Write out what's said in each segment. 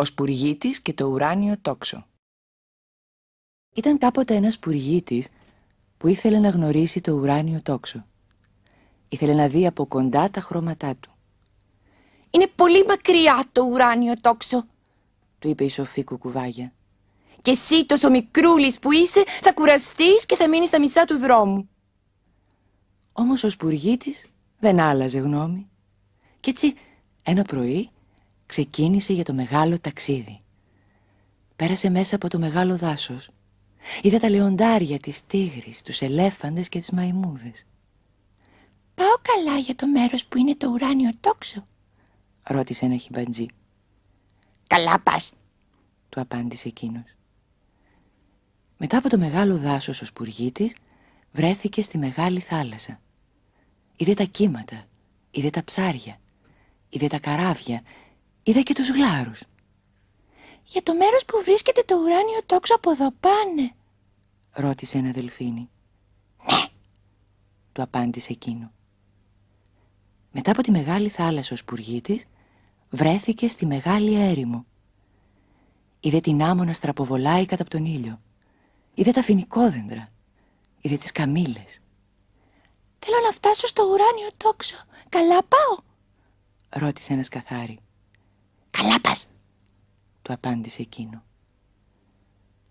ο Σπουργίτης και το ουράνιο τόξο. Ήταν κάποτε ένας Σπουργίτης που ήθελε να γνωρίσει το ουράνιο τόξο. Ήθελε να δει από κοντά τα χρώματά του. «Είναι πολύ μακριά το ουράνιο τόξο», του είπε η σοφή κουκουβάγια. «Και εσύ τόσο μικρούλης που είσαι θα κουραστείς και θα μείνεις στα μισά του δρόμου». Όμως ο Σπουργίτης δεν άλλαζε γνώμη. Κι έτσι ένα πρωί ξεκίνησε για το μεγάλο ταξίδι. Πέρασε μέσα από το μεγάλο δάσος. Είδα τα λεοντάρια, τις τίγρης, τους ελέφαντες και τις μαϊμούδες. «Πάω καλά για το μέρος που είναι το ουράνιο τόξο» ρώτησε ένα χιμπαντζή. «Καλά πας» του απάντησε εκείνος. Μετά από το μεγάλο δάσος ο σπουργίτης βρέθηκε στη μεγάλη θάλασσα. Είδε τα κύματα, είδε τα ψάρια, είδε τα καράβια, είδα και τους γλάρους. «Για το μέρος που βρίσκεται το ουράνιο τόξο από εδώ πάνε», ρώτησε ένα δελφίνι. «Ναι», του απάντησε εκείνο. Μετά από τη μεγάλη θάλασσα ο σπουργίτης, βρέθηκε στη μεγάλη έρημο. Είδε την άμμο να στραποβολάει κατά τον ήλιο. Είδε τα φοινικόδεντρα. Είδε τις καμήλες. «Θέλω να φτάσω στο ουράνιο τόξο. Καλά πάω» ρώτησε ένας καθάρι του απάντησε εκείνο.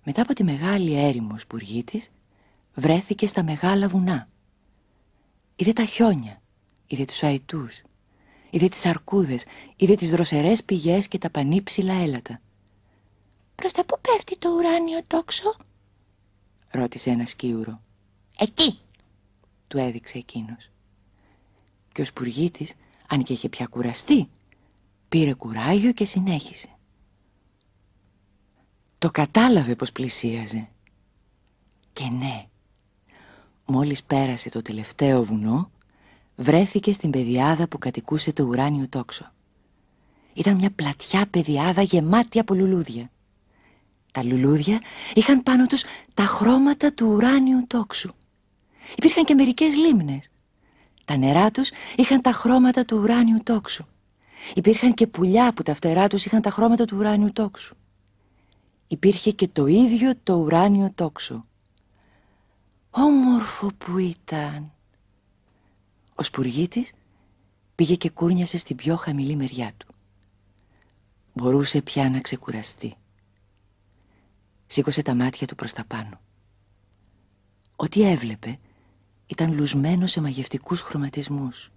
Μετά από τη μεγάλη έρημο σπουργή της, βρέθηκε στα μεγάλα βουνά. Είδε τα χιόνια, είδε τους αετούς, είδε τις αρκούδες, είδε τις δροσερές πηγές και τα πανύψηλα έλατα. «Προς τα που πέφτει το ουράνιο τόξο» ρώτησε ένα σκίουρο. «Εκεί» του έδειξε εκείνος. Και ο σπουργίτης, αν και είχε πια κουραστεί, πήρε κουράγιο και συνέχισε. Το κατάλαβε πως πλησίαζε. Και ναι, μόλις πέρασε το τελευταίο βουνό, βρέθηκε στην πεδιάδα που κατοικούσε το ουράνιο τόξο. Ήταν μια πλατιά πεδιάδα γεμάτη από λουλούδια. Τα λουλούδια είχαν πάνω τους τα χρώματα του ουράνιου τόξου. Υπήρχαν και μερικές λίμνες. Τα νερά τους είχαν τα χρώματα του ουράνιου τόξου. Υπήρχαν και πουλιά που τα φτερά τους είχαν τα χρώματα του ουράνιου τόξου υπήρχε και το ίδιο το ουράνιο τόξο. Όμορφο που ήταν. Ο σπουργίτης πήγε και κούρνιασε στην πιο χαμηλή μεριά του. Μπορούσε πια να ξεκουραστεί. Σήκωσε τα μάτια του προς τα πάνω. Ό,τι έβλεπε ήταν λουσμένο σε μαγευτικούς χρωματισμούς.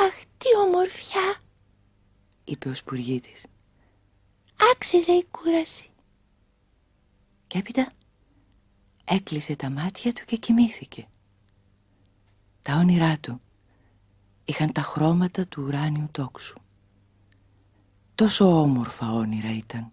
«Αχ, τι ομορφιά!» είπε ο σπουργίτης άξιζε η κούραση. Και έπειτα έκλεισε τα μάτια του και κοιμήθηκε. Τα όνειρά του είχαν τα χρώματα του ουράνιου τόξου. Τόσο όμορφα όνειρα ήταν